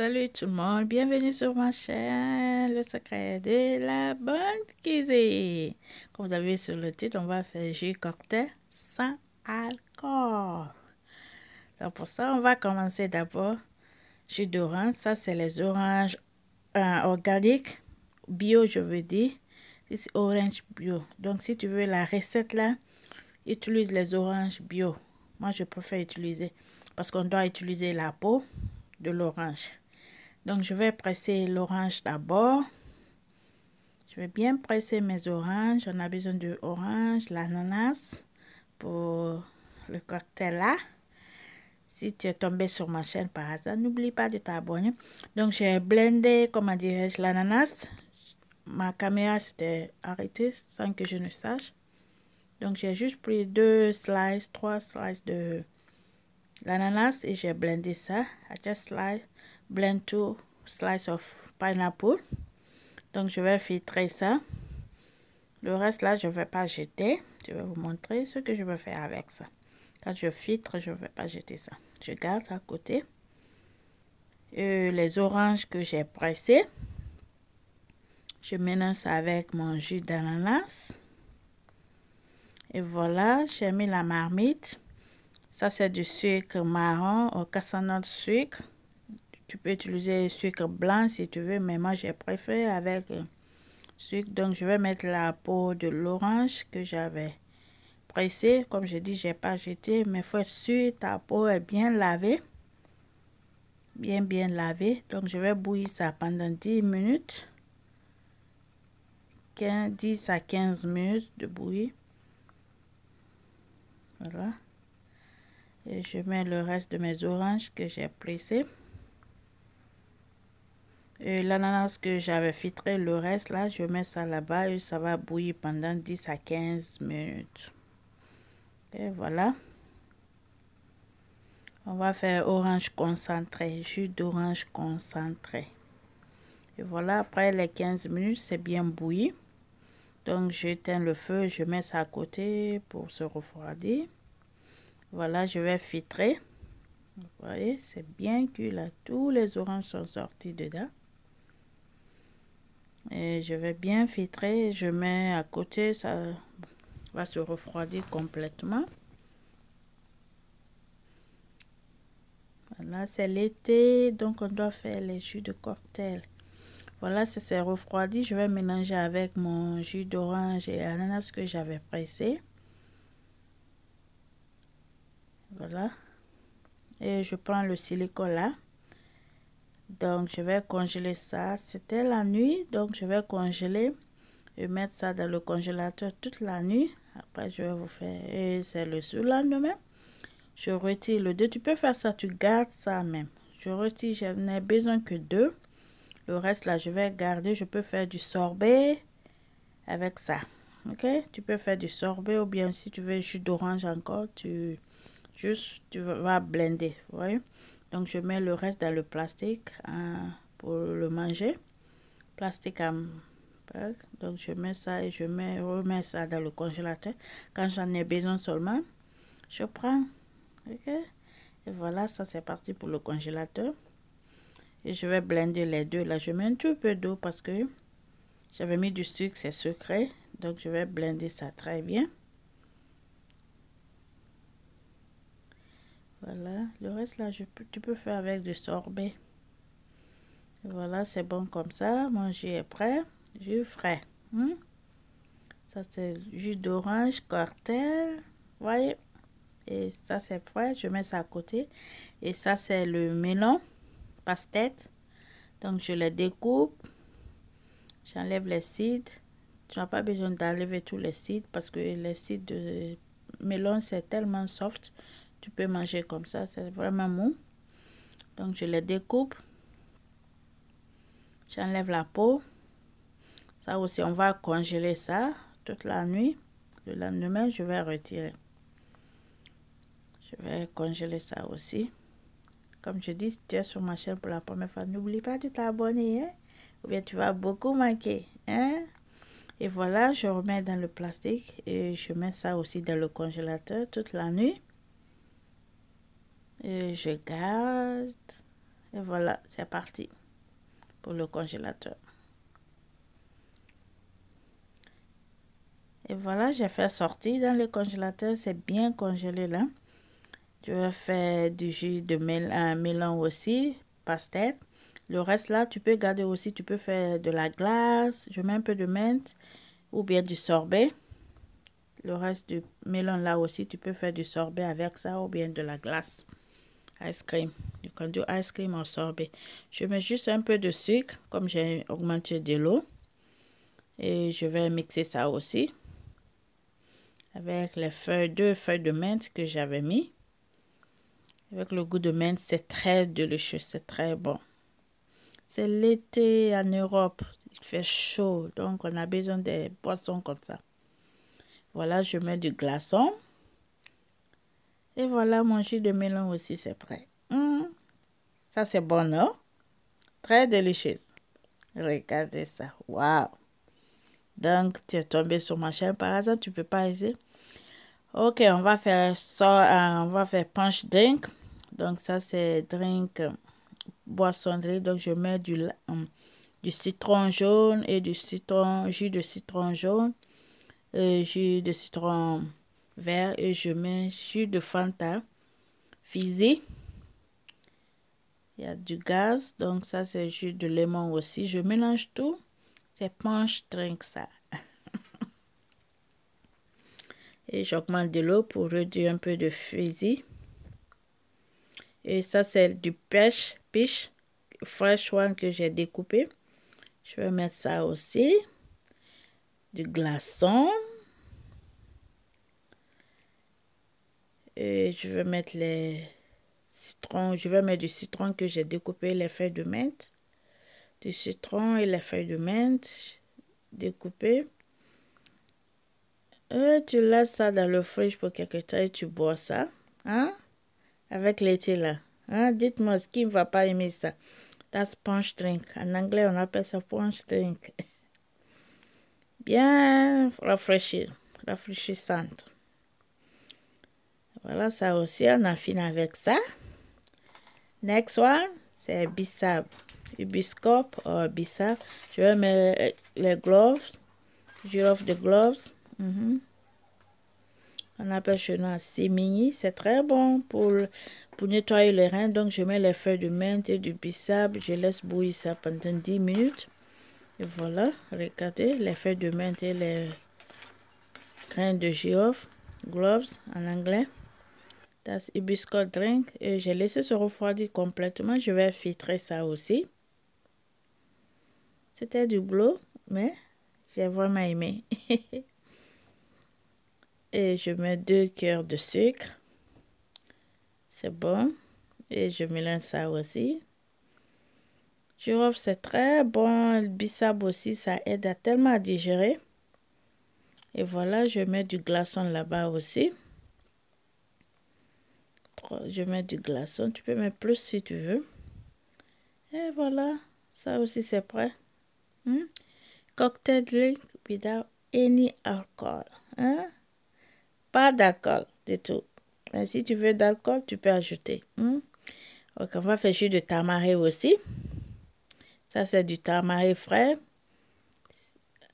Salut tout le monde, bienvenue sur ma chaîne Le secret de la bonne cuisine. Comme vous avez vu sur le titre, on va faire jus cocktail sans alcool. Donc pour ça, on va commencer d'abord jus d'orange. Ça, c'est les oranges euh, organiques bio, je veux dire. C'est orange bio. Donc si tu veux la recette là, utilise les oranges bio. Moi, je préfère utiliser parce qu'on doit utiliser la peau de l'orange. Donc, je vais presser l'orange d'abord. Je vais bien presser mes oranges. On a besoin de orange, l'ananas pour le cocktail là. Si tu es tombé sur ma chaîne par hasard, n'oublie pas de t'abonner. Donc, j'ai blendé, comment dirais-je, l'ananas. Ma caméra s'était arrêtée sans que je ne sache. Donc, j'ai juste pris deux slices, trois slices de l'ananas et j'ai blendé ça. just slice blend slice slices of pineapple. Donc, je vais filtrer ça. Le reste là, je ne vais pas jeter. Je vais vous montrer ce que je vais faire avec ça. Quand je filtre, je ne vais pas jeter ça. Je garde à côté. Et les oranges que j'ai pressées. Je mélange avec mon jus d'ananas. Et voilà, j'ai mis la marmite. Ça, c'est du sucre marron au cassonade sucre. Tu peux utiliser sucre blanc si tu veux, mais moi j'ai préféré avec euh, sucre. Donc je vais mettre la peau de l'orange que j'avais pressé Comme je dis, j'ai pas jeté, mais faut être sûr ta peau est bien lavée. Bien bien lavée. Donc je vais bouillir ça pendant 10 minutes. 10 à 15 minutes de bouillie. Voilà. Et je mets le reste de mes oranges que j'ai pressées et l'ananas que j'avais filtré, le reste là, je mets ça là-bas et ça va bouillir pendant 10 à 15 minutes. Et voilà. On va faire orange concentré, jus d'orange concentré. Et voilà, après les 15 minutes, c'est bien bouilli. Donc j'éteins le feu, je mets ça à côté pour se refroidir. Voilà, je vais filtrer. Vous voyez, c'est bien que là. Tous les oranges sont sortis dedans et je vais bien filtrer je mets à côté ça va se refroidir complètement voilà c'est l'été donc on doit faire les jus de cocktail voilà ça s'est refroidi je vais mélanger avec mon jus d'orange et ananas que j'avais pressé voilà et je prends le silicone là donc je vais congeler ça c'était la nuit donc je vais congeler et mettre ça dans le congélateur toute la nuit après je vais vous faire et c'est le même. je retire le deux. tu peux faire ça tu gardes ça même je retire je n'ai besoin que deux le reste là je vais garder je peux faire du sorbet avec ça ok tu peux faire du sorbet ou bien si tu veux jus d'orange encore tu juste tu vas blender voyez donc je mets le reste dans le plastique hein, pour le manger. Plastique à Donc je mets ça et je mets, remets ça dans le congélateur. Quand j'en ai besoin seulement, je prends. ok Et voilà, ça c'est parti pour le congélateur. Et je vais blender les deux. Là, je mets un tout peu d'eau parce que j'avais mis du sucre, c'est sucré. Donc je vais blender ça très bien. Voilà, le reste là, je tu peux faire avec du sorbet. Voilà, c'est bon comme ça. jus est prêt. Jus frais. Hein. Ça, c'est jus d'orange, cartel. Voyez. Et ça, c'est prêt. Je mets ça à côté. Et ça, c'est le melon, Pastèque. Donc, je le découpe. J'enlève les cides Tu n'as pas besoin d'enlever tous les cides parce que les cides de melon, c'est tellement soft. Tu peux manger comme ça, c'est vraiment mou. Donc je les découpe. J'enlève la peau. Ça aussi, on va congeler ça toute la nuit. Le lendemain, je vais retirer. Je vais congeler ça aussi. Comme je dis, si tu es sur ma chaîne pour la première fois, n'oublie pas de t'abonner. Hein. Ou bien tu vas beaucoup manquer. Hein? Et voilà, je remets dans le plastique et je mets ça aussi dans le congélateur toute la nuit. Et je garde. Et voilà, c'est parti pour le congélateur. Et voilà, j'ai fait sortir dans le congélateur. C'est bien congelé là. Je vais faire du jus de euh, mélange aussi, pastel. Le reste là, tu peux garder aussi. Tu peux faire de la glace. Je mets un peu de menthe ou bien du sorbet. Le reste du mélange là aussi, tu peux faire du sorbet avec ça ou bien de la glace ice cream. You can do ice cream en sorbet. Je mets juste un peu de sucre, comme j'ai augmenté de l'eau. Et je vais mixer ça aussi. Avec les feuilles, deux feuilles de menthe que j'avais mis. Avec le goût de menthe, c'est très délicieux, c'est très bon. C'est l'été en Europe, il fait chaud, donc on a besoin des boissons comme ça. Voilà, je mets du glaçon. Et voilà, mon jus de melon aussi, c'est prêt. Hmm. Ça, c'est bon, non? Très délicieux. Regardez ça. Waouh! Donc, tu es tombé sur ma chaîne par hasard, tu peux pas aider. Ok, on va faire ça, euh, on va faire punch drink. Donc, ça, c'est drink boisson. Euh, boissonnerie. Donc, je mets du, hum, du citron jaune et du citron, jus de citron jaune, et jus de citron vert et je mets jus de Fanta fizi Il y a du gaz, donc ça c'est jus de lemon aussi. Je mélange tout. C'est punch drink ça. et j'augmente de l'eau pour réduire un peu de fizi Et ça c'est du pêche, pêche fresh one que j'ai découpé. Je vais mettre ça aussi. Du glaçon. Et je vais mettre les citrons. Je vais mettre du citron que j'ai découpé, les feuilles de menthe. Du citron et les feuilles de menthe découpées. Et euh, tu laisses ça dans le frigo pour quelques temps et tu bois ça. Hein? Avec l'été là. Hein? Dites-moi ce qui ne va pas aimer ça. That's punch drink. En anglais, on appelle ça punch drink. Bien rafraîchir, rafraîchissante. Voilà, ça aussi, on a fini avec ça. Next one, c'est Bissab. Ubiscope ou Je vais mettre les gloves. Je offre gloves. Mhm. On appelle chez nous simini. C'est très bon pour, pour nettoyer les reins. Donc, je mets les feuilles de menthe et du Bissab. Je laisse bouillir ça pendant 10 minutes. Et voilà, regardez, les feuilles de menthe et les grains de girofle, gloves en anglais tasse drink. Et j'ai laissé se refroidir complètement. Je vais filtrer ça aussi. C'était du bleu, mais j'ai vraiment aimé. et je mets deux cœurs de sucre. C'est bon. Et je mélange ça aussi. Je Girofle, c'est très bon. Le bissap aussi, ça aide à tellement digérer. Et voilà, je mets du glaçon là-bas aussi je mets du glaçon. Tu peux mettre plus si tu veux. Et voilà, ça aussi c'est prêt. Hmm? Cocktail drink without any alcohol. Hein? Pas d'alcool du tout. Mais si tu veux d'alcool, tu peux ajouter. Hmm? on va faire du de tamaré aussi. Ça, c'est du tamaré frais,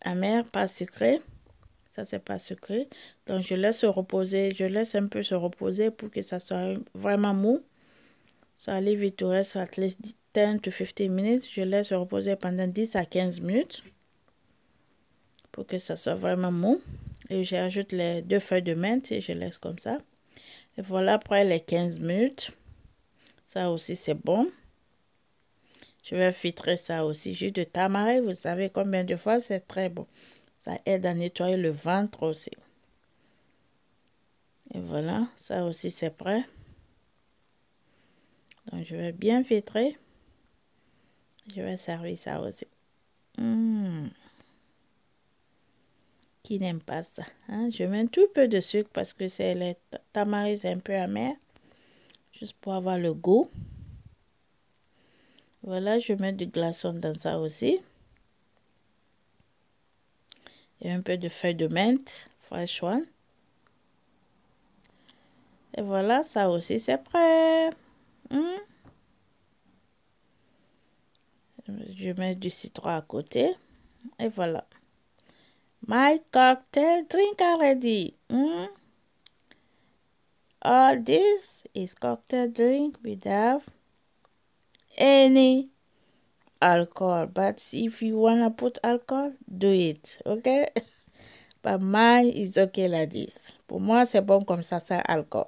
amer, pas sucré. Ça, c'est pas secret Donc, je laisse reposer. Je laisse un peu se reposer pour que ça soit vraiment mou. Ça arrive il te at least 10 to 15 minutes. Je laisse reposer pendant 10 à 15 minutes pour que ça soit vraiment mou. Et j'ajoute les deux feuilles de menthe et je laisse comme ça. Et voilà, après les 15 minutes, ça aussi c'est bon. Je vais filtrer ça aussi. Jus de tamarin, vous savez combien de fois c'est très bon. Ça aide à nettoyer le ventre aussi. Et voilà, ça aussi c'est prêt. Donc je vais bien filtrer. Je vais servir ça aussi. Hmm. Qui n'aime pas ça? Hein? Je mets un tout peu de sucre parce que c'est la tamaris un peu amer. Juste pour avoir le goût. Voilà, je mets du glaçon dans ça aussi et un peu de feuilles de menthe, fresh Et voilà, ça aussi c'est prêt. Hmm. Je mets du citron à côté. Et voilà. My cocktail drink already. Hmm. All this is cocktail drink without any alcool, but if you wanna put alcohol, do it, ok? But mine is okay like this. Pour moi, c'est bon comme ça, sans alcool.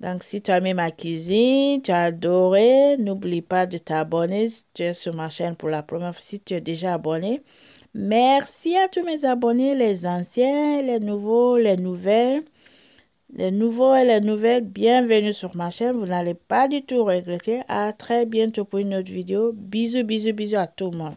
Donc, si tu as aimé ma cuisine, tu as adoré, n'oublie pas de t'abonner si tu es sur ma chaîne pour la première fois, si tu es déjà abonné. Merci à tous mes abonnés, les anciens, les nouveaux, les nouvelles les nouveaux et les nouvelles, bienvenue sur ma chaîne. Vous n'allez pas du tout regretter. À très bientôt pour une autre vidéo. Bisous, bisous, bisous à tout le monde.